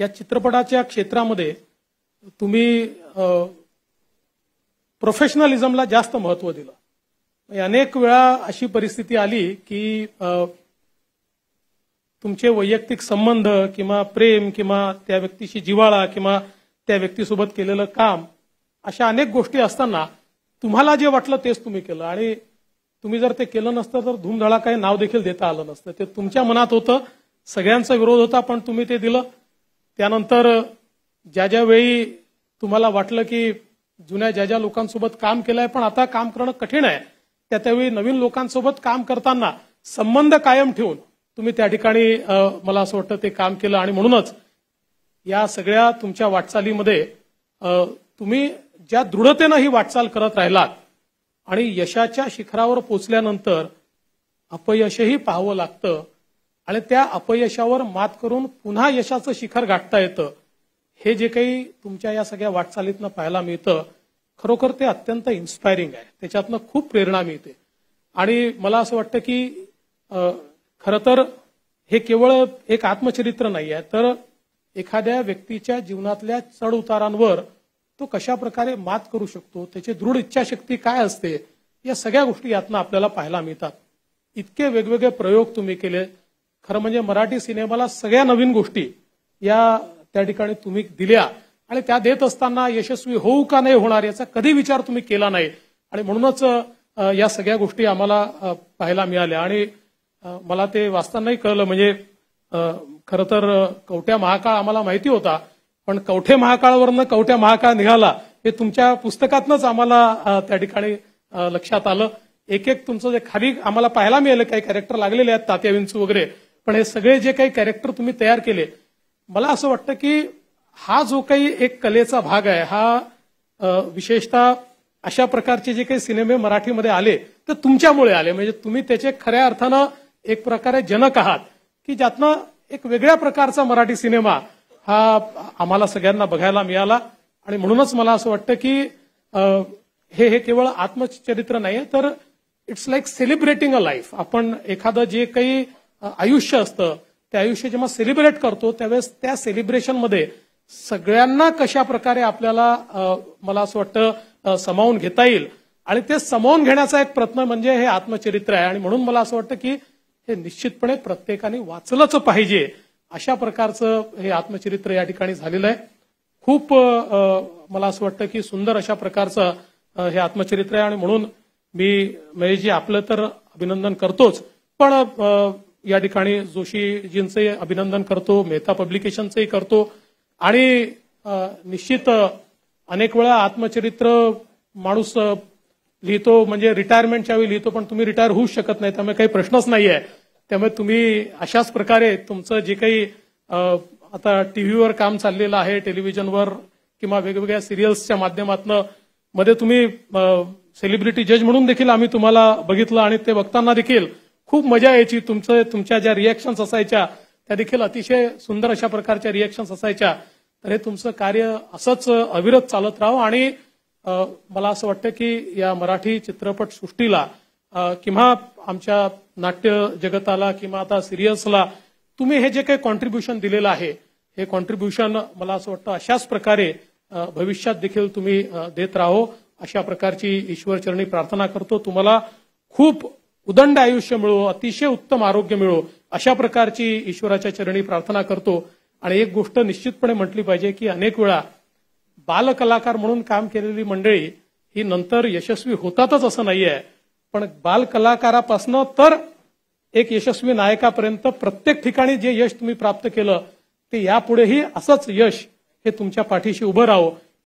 या चित्रपटाच्या क्षेत्रामध्ये तुम्ही प्रोफेशनलिझमला जास्त महत्व दिलं म्हणजे अनेक वेळा अशी परिस्थिती आली की तुमचे वैयक्तिक संबंध किंवा प्रेम किंवा त्या व्यक्तीशी जिवाळा किंवा त्या व्यक्तीसोबत केलेलं काम अशा अनेक गोष्टी असताना तुम्हाला जे वाटलं तेच तुम्ही केलं आणि तुम्ही जर ते केलं नसतं तर धूमधडा काही नाव देखील देता आलं नसतं ते तुमच्या मनात होतं सगळ्यांचा विरोध होता पण तुम्ही ते दिलं त्यानंतर ज्या ज्या वेळी तुम्हाला वाटलं की जुन्या ज्या ज्या लोकांसोबत काम केलंय पण आता काम करणं कठीण आहे त्या त्यावेळी नवीन लोकांसोबत काम करताना संबंध कायम ठेवून तुम्ही त्या ठिकाणी मला असं वाटतं ते काम केलं आणि म्हणूनच या सगळ्या तुमच्या वाटचालीमध्ये तुम्ही ज्या दृढतेनं ही वाटचाल करत राहिलात आणि यशाच्या शिखरावर पोचल्यानंतर अपयशही पाहावं लागतं आणि त्या अपयशावर मात करून पुन्हा यशाचं शिखर गाठता येतं हे जे काही तुमच्या या सगळ्या वाटचालीतनं पाहायला मिळतं खरोखर ते अत्यंत इन्स्पायरिंग आहे त्याच्यातनं खूप प्रेरणा मिळते आणि मला असं वाटतं की खरं तर हे केवळ एक आत्मचरित्र नाही आहे तर एखाद्या व्यक्तीच्या जीवनातल्या चढ उतारांवर तो कशा प्रकारे मात करू शकतो त्याची दृढ इच्छाशक्ती काय असते या सगळ्या गोष्टी यातनं आपल्याला पाहायला मिळतात इतके वेगवेगळे प्रयोग तुम्ही केले खरं म्हणजे मराठी सिनेमाला सगळ्या नवीन गोष्टी या त्या ठिकाणी तुम्ही दिल्या आणि त्या देत असताना यशस्वी होऊ का नाही होणार याचा कधी विचार तुम्ही केला नाही आणि म्हणूनच या सगळ्या गोष्टी आम्हाला पाहायला मिळाल्या आणि मला ते वाचतानाही कळलं म्हणजे खरं तर कवट्या महाकाळ आम्हाला माहिती होता पण कवठे महाकाळवरनं कवट्या महाकाळ निघाला हे तुमच्या पुस्तकातनंच आम्हाला त्या ठिकाणी लक्षात आलं एक एक तुमचं जे खाली आम्हाला पाहायला मिळालं काही कॅरेक्टर लागलेले आहेत तात्या विंचू वगैरे पण हे सगळे जे काही कॅरेक्टर तुम्ही तयार केले मला असं वाटतं की हा जो काही एक कलेचा भाग आहे हा विशेषतः अशा प्रकारचे जे काही सिनेमे मराठीमध्ये आले तर तुमच्यामुळे आले म्हणजे तुम्ही त्याचे खऱ्या अर्थानं एक प्रकारे जनक आहात की ज्यातनं एक वेगळ्या प्रकारचा मराठी सिनेमा हा आम्हाला सगळ्यांना बघायला मिळाला आणि म्हणूनच मला असं वाटतं की हे हे केवळ आत्मचरित्र नाहीये तर it's like celebrating a life आपण एखादं जे काही आयुष्य असतं ते आयुष्य जेव्हा सेलिब्रेट करतो त्यावेळेस त्या सेलिब्रेशनमध्ये सगळ्यांना कशा प्रकारे आपल्याला मला असं वाटतं समावून घेता येईल आणि ते समावून घेण्याचा एक प्रयत्न म्हणजे हे आत्मचरित्र आहे आणि म्हणून मला असं वाटतं की हे निश्चितपणे प्रत्येकाने वाचलंच पाहिजे अशा प्रकारचं हे आत्मचरित्र या ठिकाणी झालेलं आहे खूप मला असं वाटतं की सुंदर अशा प्रकारचं हे आत्मचरित्र आहे आणि म्हणून मी महेशजी आपलं तर अभिनंदन करतोच पण या ठिकाणी जोशीजींचे अभिनंदन करतो मेहता पब्लिकेशनचंही करतो आणि निश्चित अनेक वेळा आत्मचरित्र माणूस लिहितो म्हणजे रिटायरमेंटच्या वेळी लिहितो पण तुम्ही रिटायर होऊ शकत नाही त्यामुळे काही प्रश्नच नाही आहे त्यामुळे तुम्ही अशाच प्रकारे तुमचं जे काही आता टीव्हीवर काम चाललेलं आहे टेलिव्हिजनवर किंवा वेगवेगळ्या सिरियल्सच्या माध्यमातून मध्ये तुम्ही सेलिब्रिटी जज म्हणून देखील आम्ही तुम्हाला बघितलं आणि ते बघताना देखील खूप मजा यायची तुमचं तुमच्या ज्या रिॲक्शन्स असायच्या त्या देखील अतिशय सुंदर अशा प्रकारच्या रिॲक्शन्स असायच्या तर हे तुमचं कार्य असंच अविरत चालत राहो आणि मला असं वाटतं की या मराठी चित्रपट सृष्टीला किंवा आमच्या नाट्य जगताला किंवा आता सिरियल्सला तुम्ही हे जे काही कॉन्ट्रीब्युशन दिलेलं आहे हे कॉन्ट्रीब्युशन मला असं वाटतं अशाच प्रकारे भविष्यात देखील तुम्ही देत राहो अशा प्रकारची ईश्वरचरणी प्रार्थना करतो तुम्हाला खूप उदंड आयुष्य मिळो अतिशय उत्तम आरोग्य मिळो अशा प्रकारची ईश्वराच्या चरणी प्रार्थना करतो आणि एक गोष्ट निश्चितपणे म्हटली पाहिजे की अनेक वेळा बालकलाकार म्हणून काम केलेली मंडळी ही नंतर यशस्वी होतातच असं नाहीये पण बालकलाकारापासनं तर एक यशस्वी नायकापर्यंत प्रत्येक ठिकाणी जे यश तुम्ही प्राप्त केलं ते यापुढेही असंच यश हे तुमच्या पाठीशी उभं राहो